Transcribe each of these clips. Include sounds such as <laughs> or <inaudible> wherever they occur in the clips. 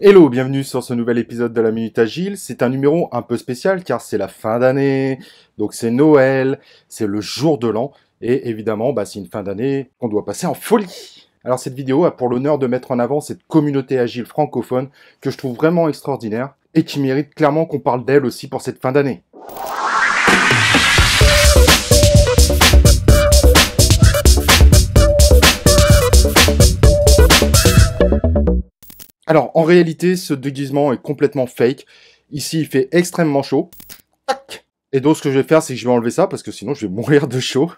Hello, bienvenue sur ce nouvel épisode de la Minute Agile. C'est un numéro un peu spécial car c'est la fin d'année, donc c'est Noël, c'est le jour de l'an et évidemment bah, c'est une fin d'année qu'on doit passer en folie. Alors cette vidéo a pour l'honneur de mettre en avant cette communauté agile francophone que je trouve vraiment extraordinaire et qui mérite clairement qu'on parle d'elle aussi pour cette fin d'année. Alors, en réalité, ce déguisement est complètement fake. Ici, il fait extrêmement chaud. Et donc, ce que je vais faire, c'est que je vais enlever ça, parce que sinon, je vais mourir de chaud.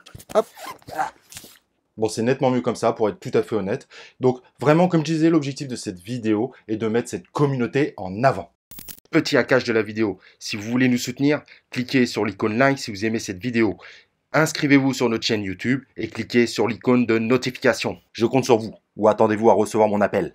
Bon, c'est nettement mieux comme ça, pour être tout à fait honnête. Donc, vraiment, comme je disais, l'objectif de cette vidéo est de mettre cette communauté en avant. Petit hackage de la vidéo. Si vous voulez nous soutenir, cliquez sur l'icône like si vous aimez cette vidéo. Inscrivez-vous sur notre chaîne YouTube et cliquez sur l'icône de notification. Je compte sur vous. Ou attendez-vous à recevoir mon appel.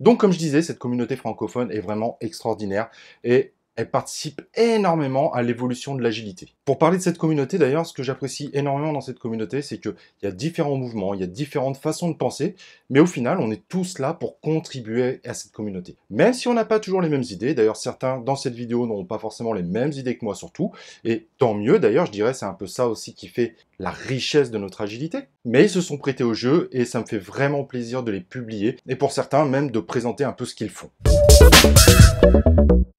Donc, comme je disais, cette communauté francophone est vraiment extraordinaire et elle participe énormément à l'évolution de l'agilité. Pour parler de cette communauté d'ailleurs, ce que j'apprécie énormément dans cette communauté, c'est qu'il y a différents mouvements, il y a différentes façons de penser, mais au final, on est tous là pour contribuer à cette communauté. Même si on n'a pas toujours les mêmes idées, d'ailleurs certains dans cette vidéo n'ont pas forcément les mêmes idées que moi surtout, et tant mieux d'ailleurs, je dirais c'est un peu ça aussi qui fait la richesse de notre agilité. Mais ils se sont prêtés au jeu et ça me fait vraiment plaisir de les publier, et pour certains même de présenter un peu ce qu'ils font.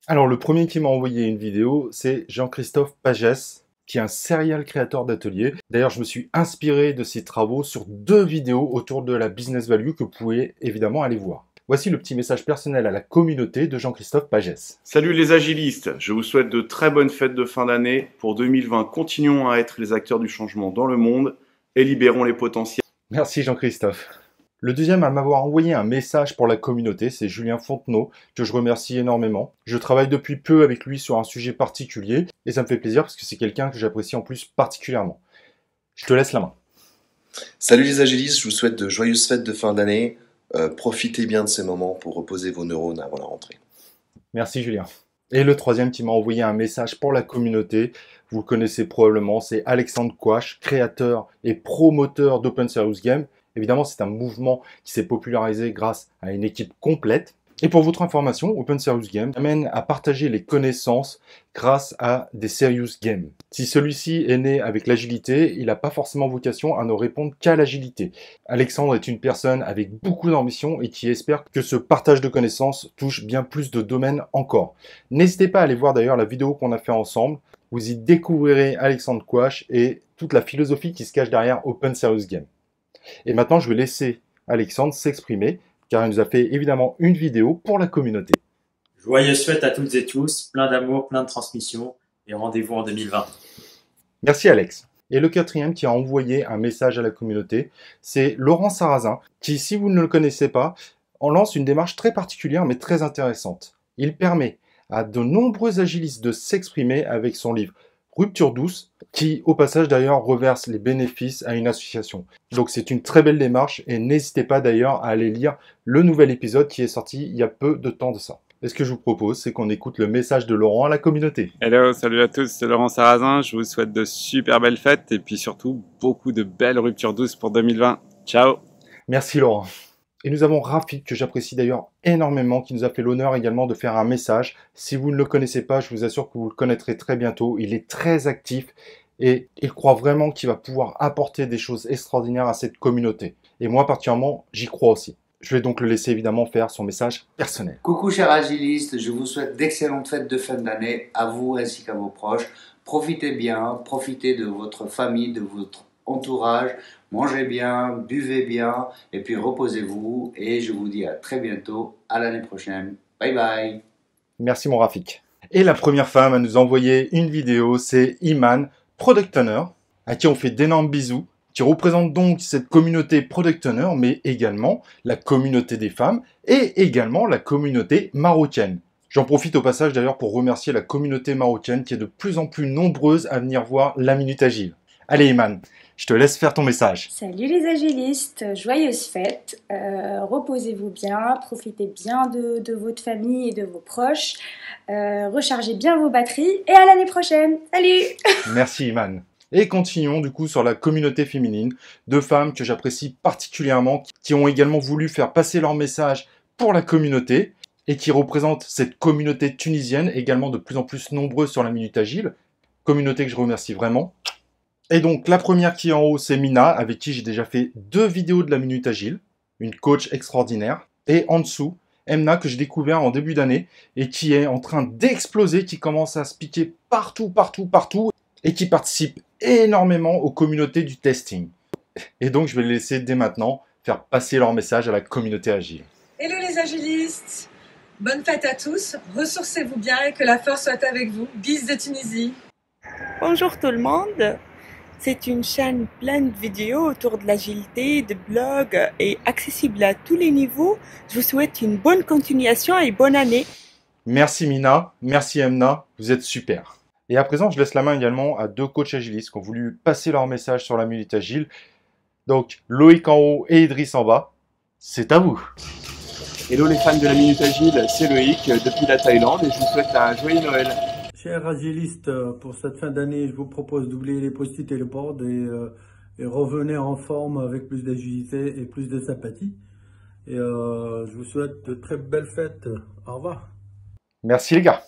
Alors, le premier qui m'a envoyé une vidéo, c'est Jean-Christophe Pagès, qui est un serial créateur d'atelier. D'ailleurs, je me suis inspiré de ses travaux sur deux vidéos autour de la business value que vous pouvez évidemment aller voir. Voici le petit message personnel à la communauté de Jean-Christophe Pagès. Salut les agilistes, je vous souhaite de très bonnes fêtes de fin d'année. Pour 2020, continuons à être les acteurs du changement dans le monde et libérons les potentiels. Merci Jean-Christophe. Le deuxième à m'avoir envoyé un message pour la communauté, c'est Julien Fontenot, que je remercie énormément. Je travaille depuis peu avec lui sur un sujet particulier, et ça me fait plaisir parce que c'est quelqu'un que j'apprécie en plus particulièrement. Je te laisse la main. Salut les agilistes, je vous souhaite de joyeuses fêtes de fin d'année. Euh, profitez bien de ces moments pour reposer vos neurones avant la rentrée. Merci Julien. Et le troisième qui m'a envoyé un message pour la communauté, vous le connaissez probablement, c'est Alexandre Quash, créateur et promoteur d'Open Service Game. Évidemment, c'est un mouvement qui s'est popularisé grâce à une équipe complète. Et pour votre information, Open Serious Game amène à partager les connaissances grâce à des serious games. Si celui-ci est né avec l'agilité, il n'a pas forcément vocation à ne répondre qu'à l'agilité. Alexandre est une personne avec beaucoup d'ambition et qui espère que ce partage de connaissances touche bien plus de domaines encore. N'hésitez pas à aller voir d'ailleurs la vidéo qu'on a fait ensemble. Vous y découvrirez Alexandre Quash et toute la philosophie qui se cache derrière Open Serious Game. Et maintenant, je vais laisser Alexandre s'exprimer, car il nous a fait évidemment une vidéo pour la communauté. Joyeuses fêtes à toutes et tous, plein d'amour, plein de transmission, et rendez-vous en 2020. Merci Alex. Et le quatrième qui a envoyé un message à la communauté, c'est Laurent Sarrazin, qui, si vous ne le connaissez pas, en lance une démarche très particulière mais très intéressante. Il permet à de nombreux agilistes de s'exprimer avec son livre Rupture douce, qui au passage d'ailleurs reverse les bénéfices à une association. Donc c'est une très belle démarche et n'hésitez pas d'ailleurs à aller lire le nouvel épisode qui est sorti il y a peu de temps de ça. Et ce que je vous propose, c'est qu'on écoute le message de Laurent à la communauté. Hello, salut à tous, c'est Laurent Sarrazin, je vous souhaite de super belles fêtes et puis surtout beaucoup de belles ruptures douces pour 2020. Ciao Merci Laurent et nous avons Rafik, que j'apprécie d'ailleurs énormément, qui nous a fait l'honneur également de faire un message. Si vous ne le connaissez pas, je vous assure que vous le connaîtrez très bientôt. Il est très actif et il croit vraiment qu'il va pouvoir apporter des choses extraordinaires à cette communauté. Et moi particulièrement, j'y crois aussi. Je vais donc le laisser évidemment faire son message personnel. Coucou chers agilistes, je vous souhaite d'excellentes fêtes de fin d'année à vous ainsi qu'à vos proches. Profitez bien, profitez de votre famille, de votre entourage. Mangez bien, buvez bien et puis reposez-vous. Et je vous dis à très bientôt, à l'année prochaine. Bye bye. Merci mon Rafik. Et la première femme à nous envoyer une vidéo, c'est Iman, Product Owner, à qui on fait d'énormes bisous, qui représente donc cette communauté Product Owner, mais également la communauté des femmes et également la communauté marocaine. J'en profite au passage d'ailleurs pour remercier la communauté marocaine qui est de plus en plus nombreuse à venir voir la Minute Agile. Allez Iman, je te laisse faire ton message. Salut les agilistes, joyeuses fêtes, euh, reposez-vous bien, profitez bien de, votre famille et de vos proches, euh, rechargez bien vos batteries et à l'année prochaine. Salut <laughs> Merci Iman. Et continuons du coup sur la communauté féminine, deux femmes que j'apprécie particulièrement, qui ont également voulu faire passer leur message pour la communauté et qui représentent cette communauté tunisienne également de plus en plus nombreuse sur la Minute Agile, communauté que je remercie vraiment. Et donc la première qui est en haut, c'est Mina, avec qui j'ai déjà fait deux vidéos de la Minute Agile, une coach extraordinaire. Et en dessous, Emna, que j'ai découvert en début d'année, et qui est en train d'exploser, qui commence à se piquer partout, partout, partout, et qui participe énormément aux communautés du testing. Et donc je vais les laisser dès maintenant faire passer leur message à la communauté agile. Hello les agilistes Bonne fête à tous, ressourcez-vous bien et que la force soit avec vous. Bis de Tunisie Bonjour tout le monde, c'est une chaîne pleine de vidéos autour de l'agilité, de blogs euh, et accessible à tous les niveaux. Je vous souhaite une bonne continuation et bonne année. Merci Mina, merci Emna, vous êtes super. Et à présent, je laisse la main également à deux coachs agilistes qui ont voulu passer leur message sur la minute agile. Donc Loïc en haut et Idriss en bas, c'est à vous. Hello les fans de la minute agile, c'est Loïc euh, depuis la Thaïlande et je vous souhaite un joyeux Noël. Chers agilistes, euh, pour cette fin d'année, je vous propose d'oublier les post-it et le board et, euh, revenez en forme avec plus d'agilité et plus de sympathie. Et euh, je vous souhaite de très belles fêtes. Au revoir. Merci les gars.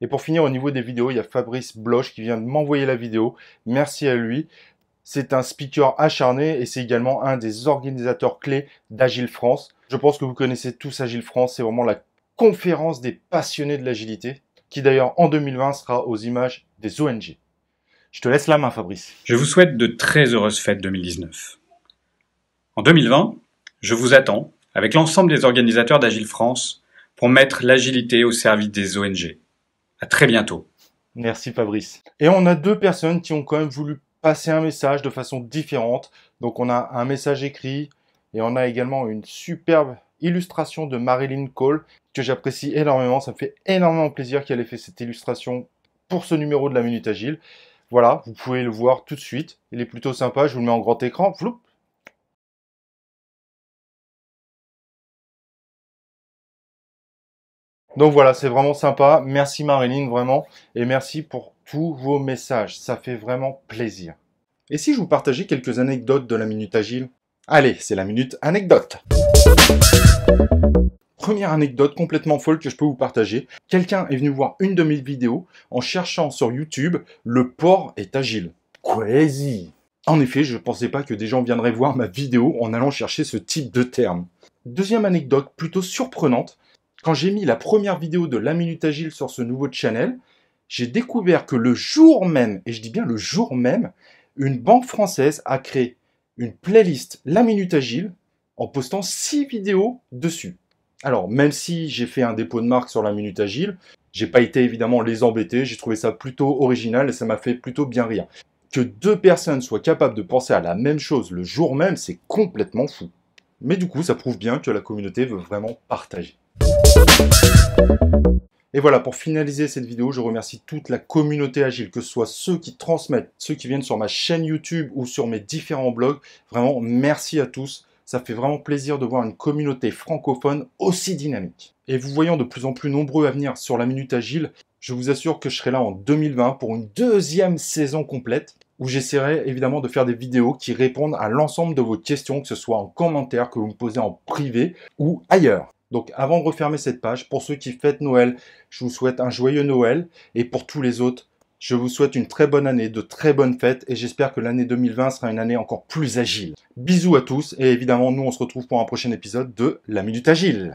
Et pour finir, au niveau des vidéos, il y a Fabrice Bloch qui vient de m'envoyer la vidéo. Merci à lui. C'est un speaker acharné et c'est également un des organisateurs clés d'Agile France. Je pense que vous connaissez tous Agile France, c'est vraiment la conférence des passionnés de l'agilité qui d'ailleurs en 2020 sera aux images des ONG. Je te laisse la main, Fabrice. Je vous souhaite de très heureuses fêtes 2019. En 2020, je vous attends, avec l'ensemble des organisateurs d'Agile France, pour mettre l'agilité au service des ONG. À très bientôt. Merci, Fabrice. Et on a deux personnes qui ont quand même voulu passer un message de façon différente. Donc on a un message écrit et on a également une superbe illustration de Marilyn Cole, que j'apprécie énormément. Ça me fait énormément plaisir qu'elle ait fait cette illustration pour ce numéro de la Minute Agile. Voilà, vous pouvez le voir tout de suite. Il est plutôt sympa, je vous le mets en grand écran. Floup Donc voilà, c'est vraiment sympa. Merci Marilyn, vraiment. Et merci pour tous vos messages. Ça fait vraiment plaisir. Et si je vous partageais quelques anecdotes de la Minute Agile Allez, c'est la Minute Anecdote. Première anecdote complètement folle que je peux vous partager. Quelqu'un est venu voir une de mes vidéos en cherchant sur YouTube le porc est agile. Crazy En effet, je ne pensais pas que des gens viendraient voir ma vidéo en allant chercher ce type de terme. Deuxième anecdote plutôt surprenante. Quand j'ai mis la première vidéo de La Minute Agile sur ce nouveau channel, j'ai découvert que le jour même, et je dis bien le jour même, une banque française a créé une playlist La Minute Agile en postant six vidéos dessus. Alors, même si j'ai fait un dépôt de marque sur la Minute Agile, j'ai pas été évidemment les embêter, j'ai trouvé ça plutôt original et ça m'a fait plutôt bien rire. Que deux personnes soient capables de penser à la même chose le jour même, c'est complètement fou. Mais du coup, ça prouve bien que la communauté veut vraiment partager. Et voilà, pour finaliser cette vidéo, je remercie toute la communauté agile, que ce soit ceux qui transmettent, ceux qui viennent sur ma chaîne YouTube ou sur mes différents blogs. Vraiment, merci à tous. Ça fait vraiment plaisir de voir une communauté francophone aussi dynamique. Et vous voyant de plus en plus nombreux à venir sur la Minute Agile, je vous assure que je serai là en 2020 pour une deuxième saison complète où j'essaierai évidemment de faire des vidéos qui répondent à l'ensemble de vos questions, que ce soit en commentaire, que vous me posez en privé ou ailleurs. Donc avant de refermer cette page, pour ceux qui fêtent Noël, je vous souhaite un joyeux Noël et pour tous les autres, je vous souhaite une très bonne année, de très bonnes fêtes et j'espère que l'année 2020 sera une année encore plus agile. Bisous à tous et évidemment nous on se retrouve pour un prochain épisode de La Minute Agile.